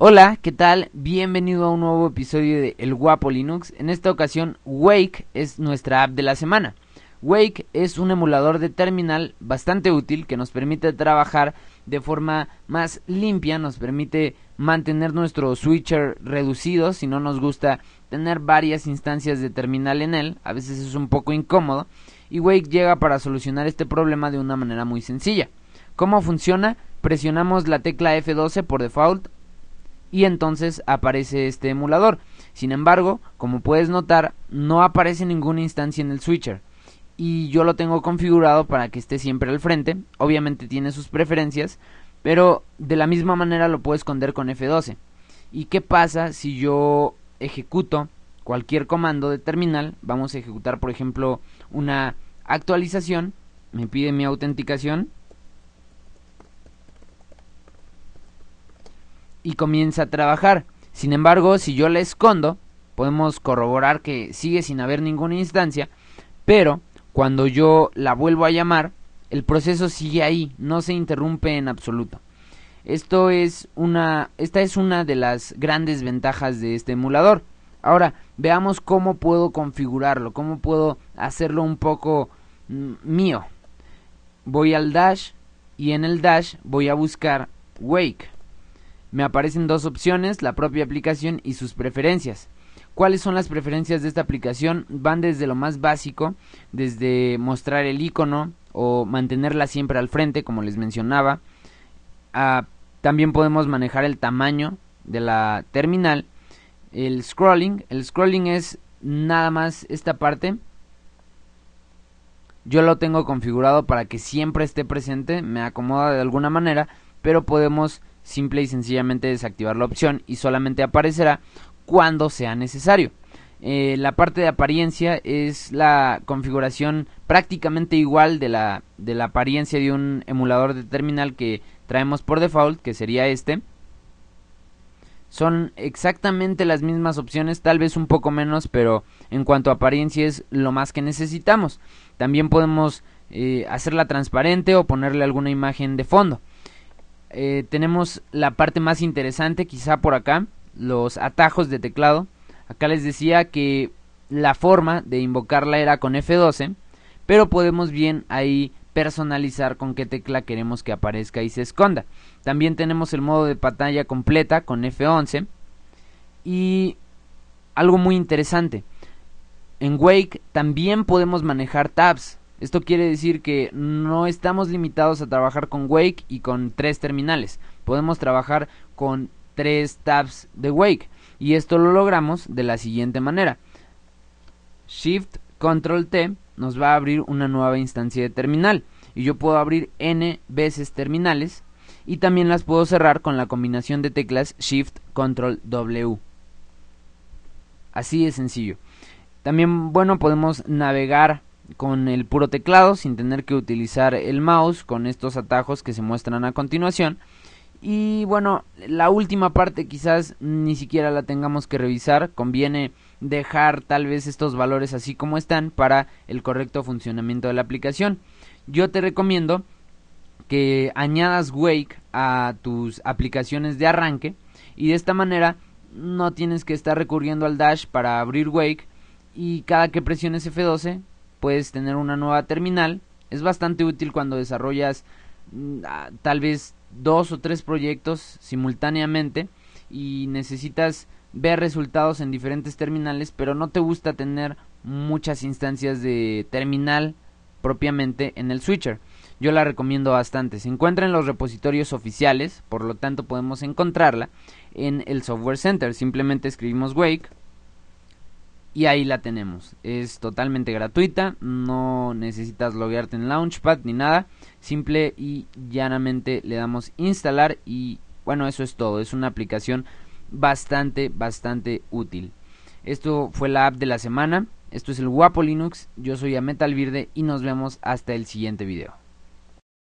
Hola, ¿qué tal? Bienvenido a un nuevo episodio de El Guapo Linux. En esta ocasión, Wake es nuestra app de la semana. Wake es un emulador de terminal bastante útil que nos permite trabajar de forma más limpia, nos permite mantener nuestro switcher reducido si no nos gusta tener varias instancias de terminal en él, a veces es un poco incómodo, y Wake llega para solucionar este problema de una manera muy sencilla. ¿Cómo funciona? Presionamos la tecla F12 por default y entonces aparece este emulador. Sin embargo, como puedes notar, no aparece ninguna instancia en el switcher y yo lo tengo configurado para que esté siempre al frente. Obviamente tiene sus preferencias, pero de la misma manera lo puedo esconder con F12. ¿Y qué pasa si yo ejecuto cualquier comando de terminal? Vamos a ejecutar, por ejemplo, una actualización, me pide mi autenticación y comienza a trabajar. Sin embargo, si yo la escondo, podemos corroborar que sigue sin haber ninguna instancia, pero cuando yo la vuelvo a llamar, el proceso sigue ahí, no se interrumpe en absoluto. Esto es una, esta es una de las grandes ventajas de este emulador. Ahora, veamos cómo puedo configurarlo, cómo puedo hacerlo un poco mm, mío. Voy al dash y en el dash voy a buscar wake me aparecen dos opciones, la propia aplicación y sus preferencias. ¿Cuáles son las preferencias de esta aplicación? Van desde lo más básico, desde mostrar el icono o mantenerla siempre al frente, como les mencionaba. Ah, también podemos manejar el tamaño de la terminal. El scrolling, el scrolling es nada más esta parte. Yo lo tengo configurado para que siempre esté presente, me acomoda de alguna manera, pero podemos simple y sencillamente desactivar la opción y solamente aparecerá cuando sea necesario. Eh, la parte de apariencia es la configuración prácticamente igual de la, de la apariencia de un emulador de terminal que traemos por default, que sería este. Son exactamente las mismas opciones, tal vez un poco menos, pero en cuanto a apariencia es lo más que necesitamos. También podemos eh, hacerla transparente o ponerle alguna imagen de fondo. Eh, tenemos la parte más interesante quizá por acá, los atajos de teclado. Acá les decía que la forma de invocarla era con F12, pero podemos bien ahí personalizar con qué tecla queremos que aparezca y se esconda. También tenemos el modo de pantalla completa con F11 y algo muy interesante. En Wake también podemos manejar tabs, esto quiere decir que no estamos limitados a trabajar con Wake y con tres terminales. Podemos trabajar con tres tabs de Wake. Y esto lo logramos de la siguiente manera. Shift Control T nos va a abrir una nueva instancia de terminal. Y yo puedo abrir n veces terminales. Y también las puedo cerrar con la combinación de teclas Shift Control W. Así de sencillo. También, bueno, podemos navegar con el puro teclado sin tener que utilizar el mouse con estos atajos que se muestran a continuación. Y bueno, la última parte quizás ni siquiera la tengamos que revisar, conviene dejar tal vez estos valores así como están para el correcto funcionamiento de la aplicación. Yo te recomiendo que añadas Wake a tus aplicaciones de arranque y de esta manera no tienes que estar recurriendo al dash para abrir Wake y cada que presiones F12 puedes tener una nueva terminal. Es bastante útil cuando desarrollas mm, ah, tal vez dos o tres proyectos simultáneamente y necesitas ver resultados en diferentes terminales, pero no te gusta tener muchas instancias de terminal propiamente en el switcher. Yo la recomiendo bastante. Se encuentra en los repositorios oficiales, por lo tanto podemos encontrarla en el Software Center. Simplemente escribimos wake y ahí la tenemos. Es totalmente gratuita. No necesitas loguearte en Launchpad ni nada. Simple y llanamente le damos instalar. Y bueno, eso es todo. Es una aplicación bastante, bastante útil. Esto fue la app de la semana. Esto es el Guapo Linux. Yo soy Ametalvirde y nos vemos hasta el siguiente video.